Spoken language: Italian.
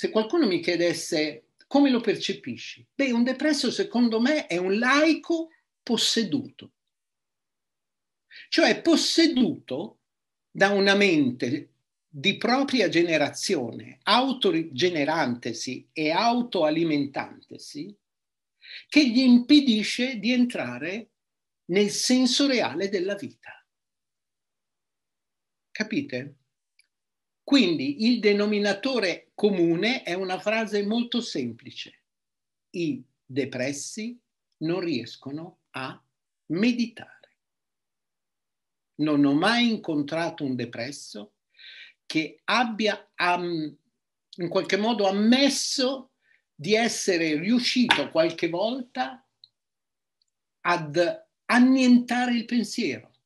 se qualcuno mi chiedesse come lo percepisci, beh, un depresso secondo me è un laico posseduto, cioè posseduto da una mente di propria generazione, autogenerantesi e autoalimentantesi, che gli impedisce di entrare nel senso reale della vita. Capite? Quindi il denominatore comune è una frase molto semplice. I depressi non riescono a meditare. Non ho mai incontrato un depresso che abbia um, in qualche modo ammesso di essere riuscito qualche volta ad annientare il pensiero.